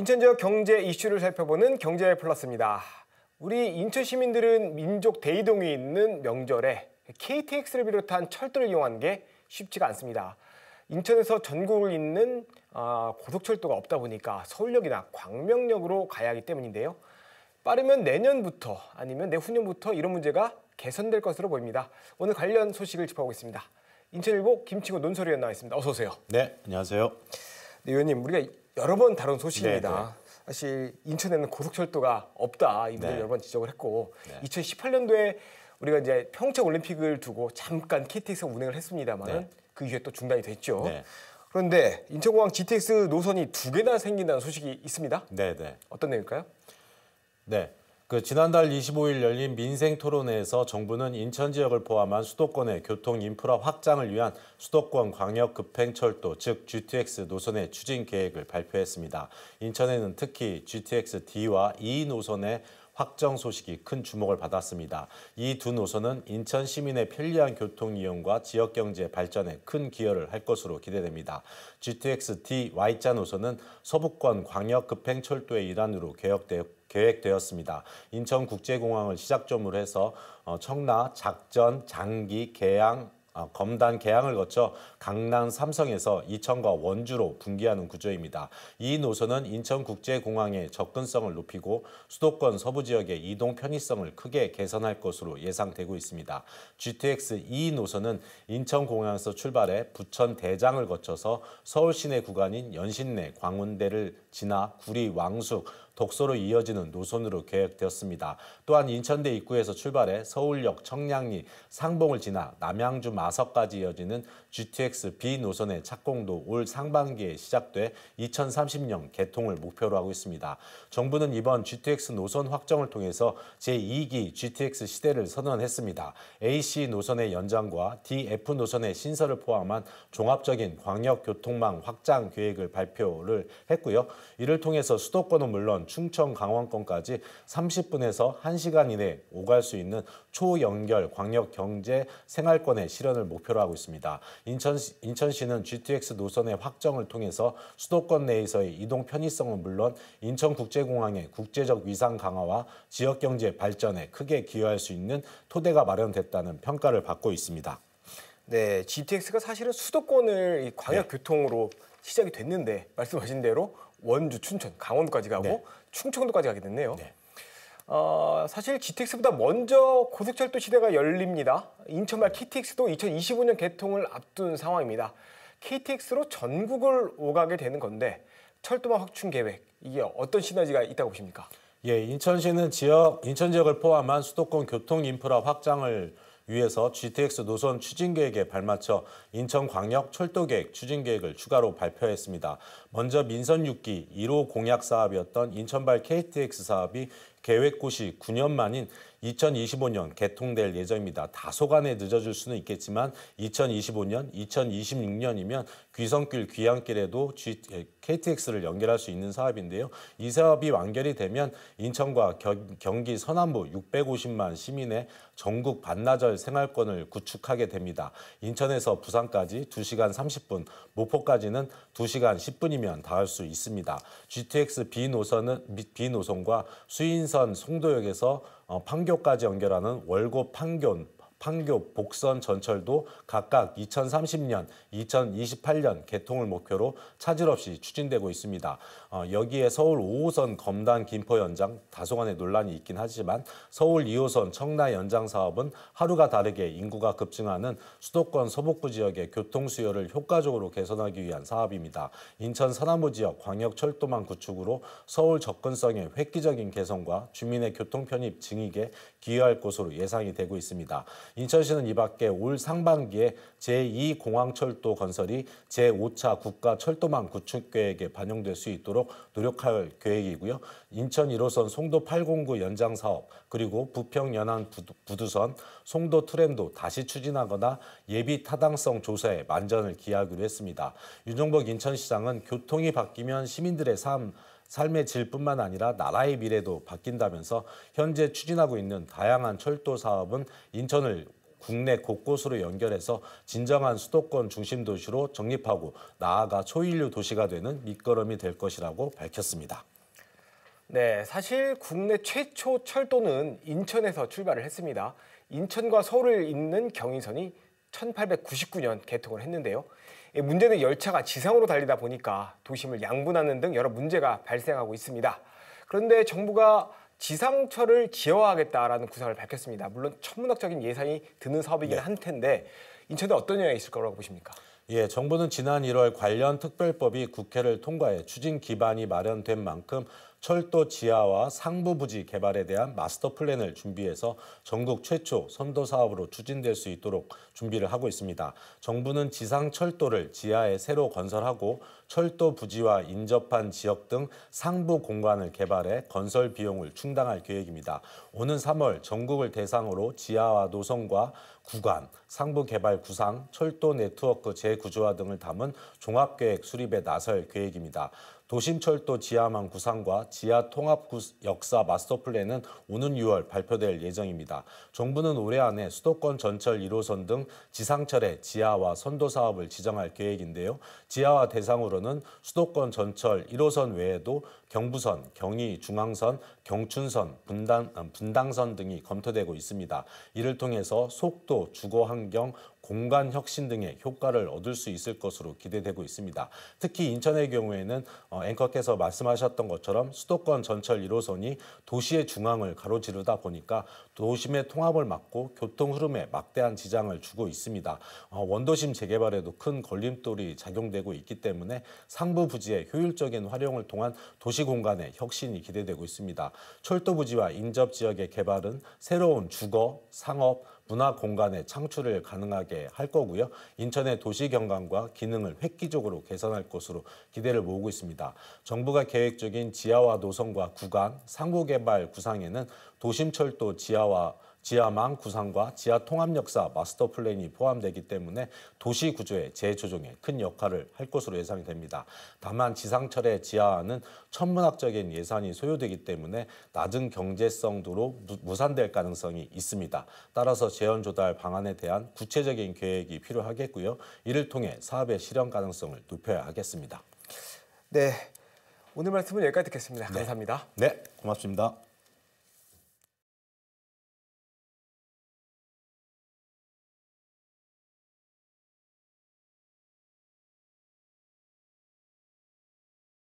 인천 지역 경제 이슈를 살펴보는 경제 플러스입니다. 우리 인천 시민들은 민족 대이동이 있는 명절에 KTX를 비롯한 철도를 이용하는 게 쉽지가 않습니다. 인천에서 전국을 잇는 아, 고속철도가 없다 보니까 서울역이나 광명역으로 가야 하기 때문인데요. 빠르면 내년부터 아니면 내후년부터 이런 문제가 개선될 것으로 보입니다. 오늘 관련 소식을 짚어보겠습니다. 인천일보 김치고 논설위원 나와 있습니다. 어서 오세요. 네, 안녕하세요. 네, 위원님 우리가 여러 번 다룬 소식입니다. 네네. 네. 사실 인천에는 고속철도가 없다 이문제 네. 여러 번 지적을 했고 네. 2018년도에 우리가 이제 평창 올림픽을 두고 잠깐 KTX 운행을 했습니다만 네. 그 이후에 또 중단이 됐죠. 네. 그런데 인천공항 GTX 노선이 두 개나 생긴다는 소식이 있습니다. 네, 네. 어떤 내용일까요? 네. 그 지난달 25일 열린 민생 토론회에서 정부는 인천 지역을 포함한 수도권의 교통 인프라 확장을 위한 수도권 광역 급행철도 즉 GTX 노선의 추진 계획을 발표했습니다. 인천에는 특히 GTX D와 E 노선의 확정 소식이 큰 주목을 받았습니다. 이 두 노선은 인천 시민의 편리한 교통 이용과 지역 경제 발전에 큰 기여를 할 것으로 기대됩니다. GTX D Y자 노선은 서북권 광역 급행철도의 일환으로 개혁되었고 계획되었습니다. 인천국제공항을 시작점으로 해서 어, 청라, 작전, 장기, 계양, 어, 검단 개항을 거쳐 강남 삼성에서 이천과 원주로 분기하는 구조입니다. 이 노선은 인천국제공항의 접근성을 높이고 수도권 서부 지역의 이동 편의성을 크게 개선할 것으로 예상되고 있습니다. GTX 2 노선은 인천공항에서 출발해 부천 대장을 거쳐서 서울 시내 구간인 연신내, 광운대를 지나 구리, 왕숙, 독소로 이어지는 노선으로 계획되었습니다. 또한 인천대 입구에서 출발해 서울역 청량리 상봉을 지나 남양주 마석까지 이어지는 GTX B 노선의 착공도 올 상반기에 시작돼 2030년 개통을 목표로 하고 있습니다. 정부는 이번 GTX 노선 확정을 통해서 제2기 GTX 시대를 선언했습니다. AC 노선의 연장과 DF 노선의 신설을 포함한 종합적인 광역교통망 확장 계획을 발표를 했고요. 이를 통해서 수도권은 물론 충청 강원권까지 30분에서 1시간 이내 오갈 수 있는 초연결 광역 경제 생활권의 실현을 목표로 하고 있습니다. 인천, 인천시는 GTX 노선의 확정을 통해서 수도권 내에서의 이동 편의성은 물론 인천국제공항의 국제적 위상 강화와 지역경제 발전에 크게 기여할 수 있는 토대가 마련됐다는 평가를 받고 있습니다. 네, GTX가 사실은 수도권을 광역교통으로 네. 시작이 됐는데 말씀하신 대로 원주, 춘천, 강원까지 가고 네. 충청도까지 가게 됐네요. 네. 어, 사실 GTX보다 먼저 고속철도 시대가 열립니다. 인천발 KTX도 2025년 개통을 앞둔 상황입니다. KTX로 전국을 오가게 되는 건데 철도망 확충 계획 이게 어떤 시너지가 있다고 보십니까? 예, 인천시는 지역 인천 지역을 포함한 수도권 교통 인프라 확장을 위해서 GTX 노선 추진 계획에 발맞춰 인천광역 철도 계획 추진 계획을 추가로 발표했습니다. 먼저 민선 6기 1호 공약 사업이었던 인천발 KTX 사업이 계획고시 9년 만인 2025년 개통될 예정입니다. 다소간에 늦어질 수는 있겠지만 2025년, 2026년이면 귀성길, 귀향길에도 G, KTX를 연결할 수 있는 사업인데요. 이 사업이 완결이 되면 인천과 겨, 경기 서남부 650만 시민의 전국 반나절 생활권을 구축하게 됩니다. 인천에서 부산까지 2시간 30분, 목포까지는 2시간 10분입니다. 달리면 닿을 수 있습니다. GTX B 노선은 B 노선과 수인선 송도역에서 어, 판교까지 연결하는 월곶 판교 판교, 복선, 전철도 각각 2030년, 2028년 개통을 목표로 차질 없이 추진되고 있습니다. 어, 여기에 서울 5호선 검단 김포 연장 다소간의 논란이 있긴 하지만 서울 2호선 청라 연장 사업은 하루가 다르게 인구가 급증하는 수도권 서북부 지역의 교통 수요를 효과적으로 개선하기 위한 사업입니다. 인천 서남부 지역 광역철도망 구축으로 서울 접근성의 획기적인 개선과 주민의 교통 편입 증익에 기여할 것으로 예상이 되고 있습니다. 인천시는 이밖에 올 상반기에 제2공항철도 건설이 제5차 국가철도망 구축계획에 반영될 수 있도록 노력할 계획이고요. 인천 1호선 송도 809 연장 사업 그리고 부평 연안 부두선 송도 트램도 다시 추진하거나 예비 타당성 조사에 만전을 기하기로 했습니다. 윤종복 인천시장은 교통이 바뀌면 시민들의 삶 삶의 질뿐만 아니라 나라의 미래도 바뀐다면서 현재 추진하고 있는 다양한 철도 사업은 인천을 국내 곳곳으로 연결해서 진정한 수도권 중심 도시로 정립하고 나아가 초인류 도시가 되는 밑거름이 될 것이라고 밝혔습니다. 네, 사실 국내 최초 철도는 인천에서 출발을 했습니다. 인천과 서울을 잇는 경인선이 1899년 개통을 했는데요. 문제는 열차가 지상으로 달리다 보니까 도심을 양분하는 등 여러 문제가 발생하고 있습니다. 그런데 정부가 지상철을 지어하겠다라는 구상을 밝혔습니다. 물론 천문학적인 예산이 드는 사업이긴 네. 한 텐데 인천에 어떤 영향이 있을 거라고 보십니까? 예, 정부는 지난 1월 관련 특별법이 국회를 통과해 추진 기반이 마련된 만큼 철도 지하와 상부 부지 개발에 대한 마스터 플랜을 준비해서 전국 최초 선도 사업으로 추진될 수 있도록 준비를 하고 있습니다. 정부는 지상 철도를 지하에 새로 건설하고 철도 부지와 인접한 지역 등 상부 공간을 개발해 건설 비용을 충당할 계획입니다. 오는 3월 전국을 대상으로 지하와 노선과 구간, 상부 개발 구상, 철도 네트워크 재구조화 등을 담은 종합계획 수립에 나설 계획입니다. 도심철도 지하망 구상과 지하통합 역사 마스터플랜은 오는 6월 발표될 예정입니다. 정부는 올해 안에 수도권 전철 1호선 등 지상철의 지하와 선도 사업을 지정할 계획인데요. 지하와 대상으로는 수도권 전철 1호선 외에도 경부선, 경의, 중앙선, 경춘선, 분당, 음, 분당선 등이 검토되고 있습니다. 이를 통해서 속도, 주거 환경, 공간 혁신 등의 효과를 얻을 수 있을 것으로 기대되고 있습니다. 특히 인천의 경우에는 어, 앵커께서 말씀하셨던 것처럼 수도권 전철 1호선이 도시의 중앙을 가로지르다 보니까 도심의 통합을 막고 교통 흐름에 막대한 지장을 주고 있습니다. 어, 원도심 재개발에도 큰 걸림돌이 작용되고 있기 때문에 상부 부지의 효율적인 활용을 통한 도시 공간의 혁신이 기대되고 있습니다. 철도 부지와 인접 지역의 개발은 새로운 주거, 상업, 문화 공간의 창출을 가능하게 할 거고요. 인천의 도시 경관과 기능을 획기적으로 개선할 것으로 기대를 모으고 있습니다. 정부가 계획 중인 지하와 노선과 구간, 상호개발 구상에는 도심철도 지하와 지하망 구상과 지하 통합 역사 마스터 플랜이 포함되기 때문에 도시 구조의 재조정에 큰 역할을 할 것으로 예상이 됩니다. 다만 지상철의 지하화는 천문학적인 예산이 소요되기 때문에 낮은 경제성도로 무산될 가능성이 있습니다. 따라서 재원 조달 방안에 대한 구체적인 계획이 필요하겠고요. 이를 통해 사업의 실현 가능성을 높여야 하겠습니다. 네. 오늘 말씀은 여기까지 듣겠습니다. 네. 감사합니다. 네, 고맙습니다.